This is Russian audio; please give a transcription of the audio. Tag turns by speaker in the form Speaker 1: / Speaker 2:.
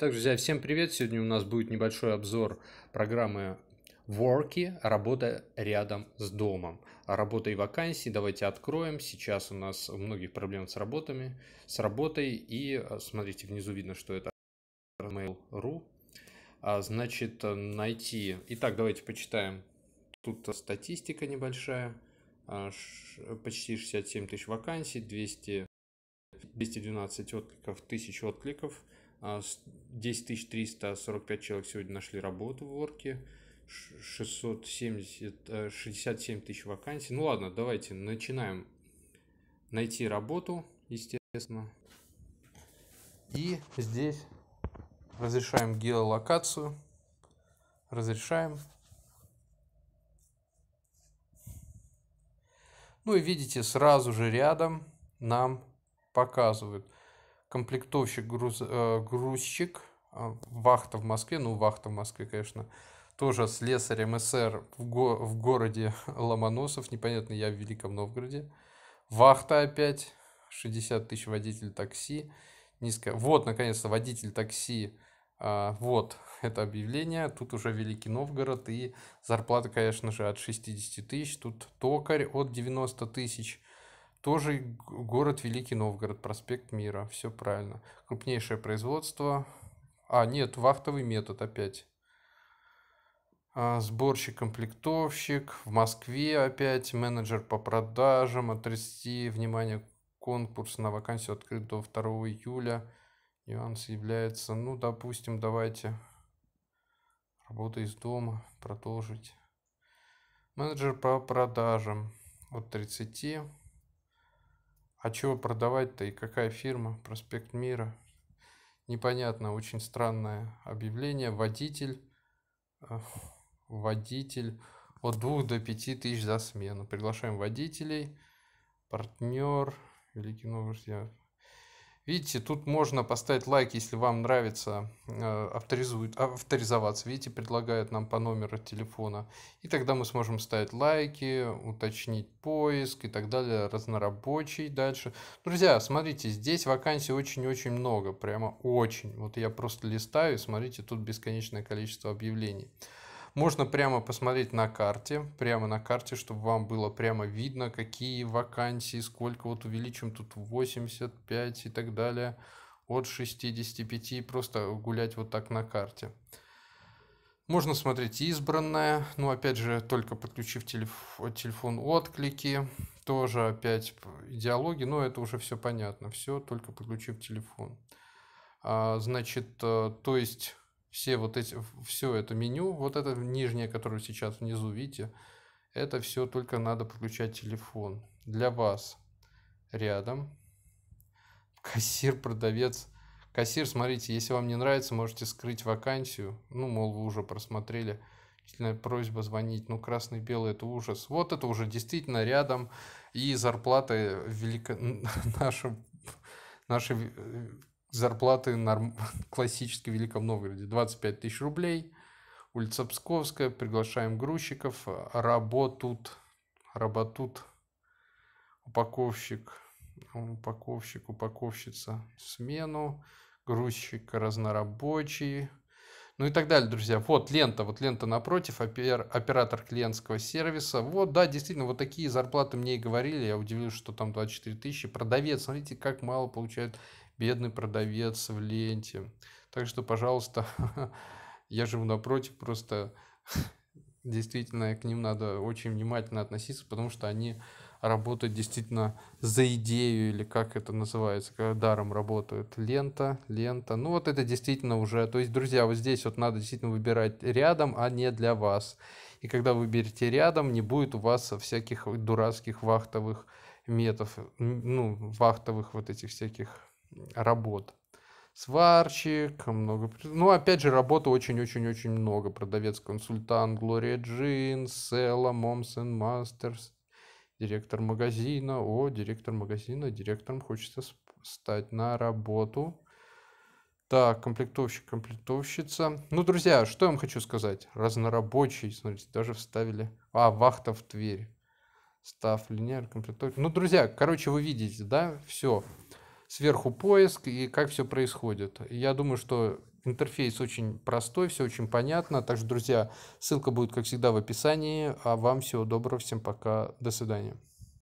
Speaker 1: Так, друзья, всем привет! Сегодня у нас будет небольшой обзор программы Worky «Работа рядом с домом». Работа и вакансии давайте откроем. Сейчас у нас у многих проблем с работами, с работой. И э, смотрите, внизу видно, что это mail.ru. А, значит, э, найти... Итак, давайте почитаем. Тут статистика небольшая. А, почти 67 тысяч вакансий, 200, 212 откликов, тысяч откликов – 10 а, 345 человек сегодня нашли работу в Ворке. 670, 67 тысяч вакансий. Ну ладно, давайте начинаем найти работу, естественно. И здесь разрешаем геолокацию. Разрешаем. Ну и видите, сразу же рядом нам показывают – комплектовщик, груз, э, грузчик, э, вахта в Москве, ну вахта в Москве, конечно, тоже с лесарем в, го, в городе Ломоносов, непонятно, я в Великом Новгороде. Вахта опять, 60 тысяч водитель такси, низко. Вот, наконец-то, водитель такси, э, вот это объявление, тут уже Великий Новгород и зарплата, конечно же, от 60 тысяч, тут токарь от 90 тысяч, тоже город Великий Новгород, проспект Мира. Все правильно. Крупнейшее производство. А, нет, вахтовый метод опять. А, сборщик, комплектовщик. В Москве опять менеджер по продажам. от Отрасти, внимание, конкурс на вакансию открыт до 2 июля. Нюанс является, ну, допустим, давайте работа из дома, продолжить. Менеджер по продажам от 30 а чего продавать-то и какая фирма? Проспект Мира. Непонятно, очень странное объявление. Водитель, э, водитель от двух до пяти тысяч за смену. Приглашаем водителей, партнер, Великий Новгород, я Видите, тут можно поставить лайк, если вам нравится, э, авторизует, авторизоваться. Видите, предлагают нам по номеру телефона. И тогда мы сможем ставить лайки, уточнить поиск и так далее, разнорабочий дальше. Друзья, смотрите, здесь вакансий очень-очень много, прямо очень. Вот я просто листаю, смотрите, тут бесконечное количество объявлений. Можно прямо посмотреть на карте, прямо на карте, чтобы вам было прямо видно, какие вакансии, сколько вот увеличим тут 85 и так далее от 65, просто гулять вот так на карте. Можно смотреть избранное, ну опять же, только подключив телефон, телефон отклики, тоже опять идеологии, но это уже все понятно, все только подключив телефон. А, значит, э, то есть все вот эти, все это меню, вот это нижнее, которое сейчас внизу, видите, это все только надо подключать телефон. Для вас рядом кассир, продавец. Кассир, смотрите, если вам не нравится, можете скрыть вакансию. Ну, мол, вы уже просмотрели. Действительно, просьба звонить. Ну, красный-белый – это ужас. Вот это уже действительно рядом. И зарплата велика... наша наши э, зарплаты норм... классически в Великом Новгороде. 25 тысяч рублей. Улица Псковская. Приглашаем грузчиков. Работут. Работут. Упаковщик. Упаковщик, упаковщица. Смену. Грузчик разнорабочий. Ну и так далее, друзья. Вот лента, вот лента напротив, опер, оператор клиентского сервиса. Вот, да, действительно, вот такие зарплаты мне и говорили. Я удивился, что там 24 тысячи. Продавец, смотрите, как мало получают бедный продавец в ленте. Так что, пожалуйста, я живу напротив, просто действительно к ним надо очень внимательно относиться, потому что они работают действительно за идею, или как это называется, когда даром работают. Лента, лента. Ну вот это действительно уже, то есть, друзья, вот здесь вот надо действительно выбирать рядом, а не для вас. И когда вы берете рядом, не будет у вас всяких дурацких вахтовых метов, ну, вахтовых вот этих всяких работ. Сварщик, много... Ну, опять же, работы очень-очень-очень много. Продавец-консультант, Глория Джин, Села, Момсен, Мастерс, директор магазина. О, директор магазина, директором хочется стать на работу. Так, комплектовщик, комплектовщица. Ну, друзья, что я вам хочу сказать? Разнорабочий, смотрите, даже вставили. А, вахта в Тверь. Став, линейный комплектовщик. Ну, друзья, короче, вы видите, да, все сверху поиск и как все происходит. Я думаю, что интерфейс очень простой, все очень понятно. Также, друзья, ссылка будет, как всегда, в описании. А вам всего доброго, всем пока, до свидания.